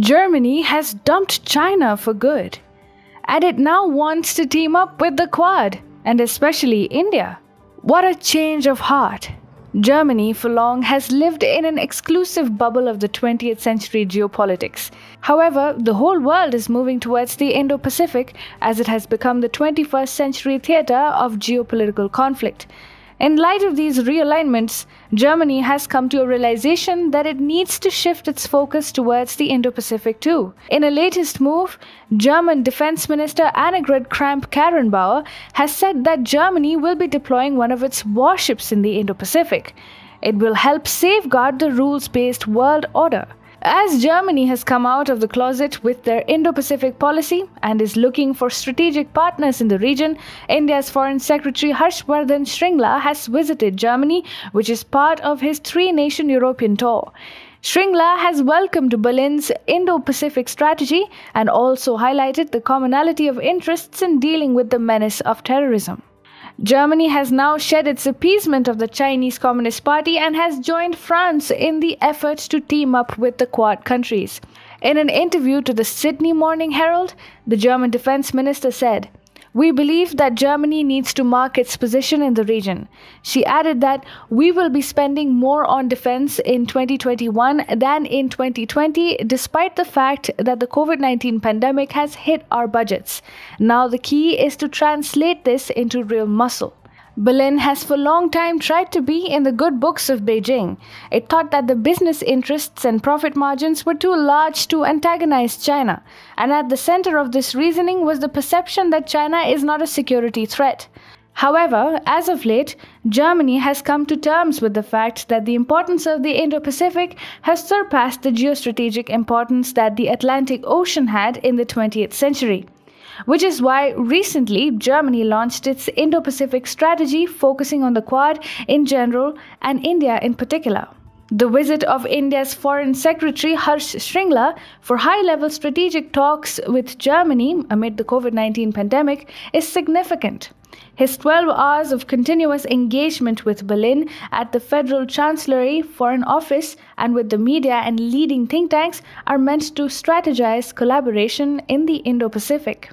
Germany has dumped China for good, and it now wants to team up with the Quad, and especially India. What a change of heart! Germany, for long, has lived in an exclusive bubble of the 20th century geopolitics. However, the whole world is moving towards the Indo Pacific as it has become the 21st century theatre of geopolitical conflict. In light of these realignments, Germany has come to a realization that it needs to shift its focus towards the Indo Pacific too. In a latest move, German Defense Minister Annegret Kramp Karrenbauer has said that Germany will be deploying one of its warships in the Indo Pacific. It will help safeguard the rules based world order. As Germany has come out of the closet with their Indo Pacific policy and is looking for strategic partners in the region, India's Foreign Secretary Harshvardhan Shringla has visited Germany, which is part of his three nation European tour. Shringla has welcomed Berlin's Indo Pacific strategy and also highlighted the commonality of interests in dealing with the menace of terrorism. Germany has now shed its appeasement of the Chinese Communist Party and has joined France in the effort to team up with the Quad countries. In an interview to the Sydney Morning Herald, the German defense minister said, we believe that Germany needs to mark its position in the region. She added that we will be spending more on defense in 2021 than in 2020, despite the fact that the COVID 19 pandemic has hit our budgets. Now, the key is to translate this into real muscle. Berlin has for a long time tried to be in the good books of Beijing. It thought that the business interests and profit margins were too large to antagonize China, and at the center of this reasoning was the perception that China is not a security threat. However, as of late, Germany has come to terms with the fact that the importance of the Indo Pacific has surpassed the geostrategic importance that the Atlantic Ocean had in the 20th century. Which is why recently Germany launched its Indo Pacific strategy focusing on the Quad in general and India in particular. The visit of India's Foreign Secretary Harsh Shringla for high level strategic talks with Germany amid the COVID 19 pandemic is significant. His 12 hours of continuous engagement with Berlin at the Federal Chancellery, Foreign Office, and with the media and leading think tanks are meant to strategize collaboration in the Indo Pacific.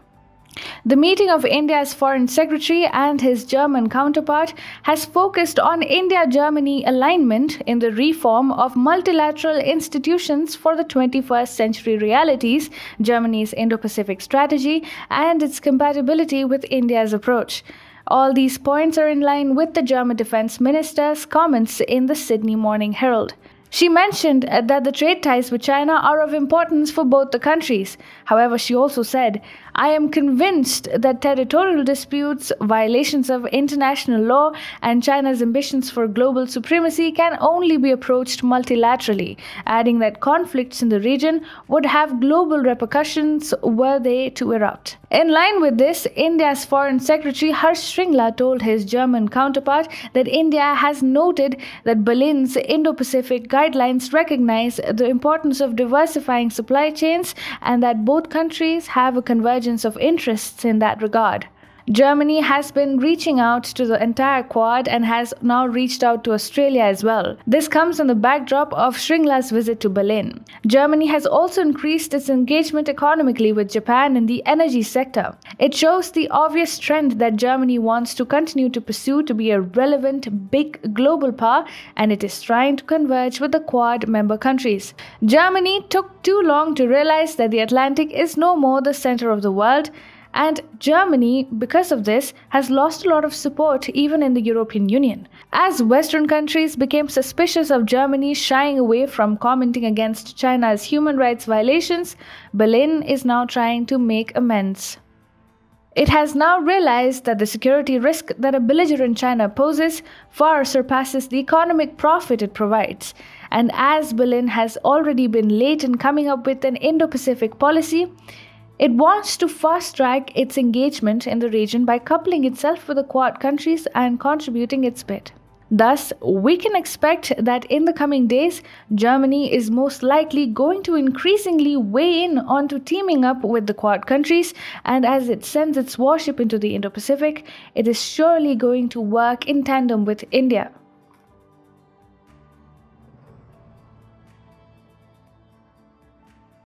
The meeting of India's Foreign Secretary and his German counterpart has focused on India Germany alignment in the reform of multilateral institutions for the 21st century realities, Germany's Indo Pacific strategy, and its compatibility with India's approach. All these points are in line with the German defense minister's comments in the Sydney Morning Herald. She mentioned uh, that the trade ties with China are of importance for both the countries. However, she also said, I am convinced that territorial disputes, violations of international law, and China's ambitions for global supremacy can only be approached multilaterally, adding that conflicts in the region would have global repercussions were they to erupt. In line with this, India's Foreign Secretary Harsh Shringla told his German counterpart that India has noted that Berlin's Indo Pacific guidelines recognize the importance of diversifying supply chains and that both countries have a convergence of interests in that regard. Germany has been reaching out to the entire Quad and has now reached out to Australia as well. This comes on the backdrop of Shringla's visit to Berlin. Germany has also increased its engagement economically with Japan in the energy sector. It shows the obvious trend that Germany wants to continue to pursue to be a relevant, big global power, and it is trying to converge with the Quad member countries. Germany took too long to realize that the Atlantic is no more the center of the world and Germany, because of this, has lost a lot of support even in the European Union. As Western countries became suspicious of Germany shying away from commenting against China's human rights violations, Berlin is now trying to make amends. It has now realized that the security risk that a belligerent China poses far surpasses the economic profit it provides. And as Berlin has already been late in coming up with an Indo Pacific policy, it wants to fast track its engagement in the region by coupling itself with the Quad countries and contributing its bit. Thus, we can expect that in the coming days, Germany is most likely going to increasingly weigh in onto teaming up with the Quad countries, and as it sends its warship into the Indo Pacific, it is surely going to work in tandem with India.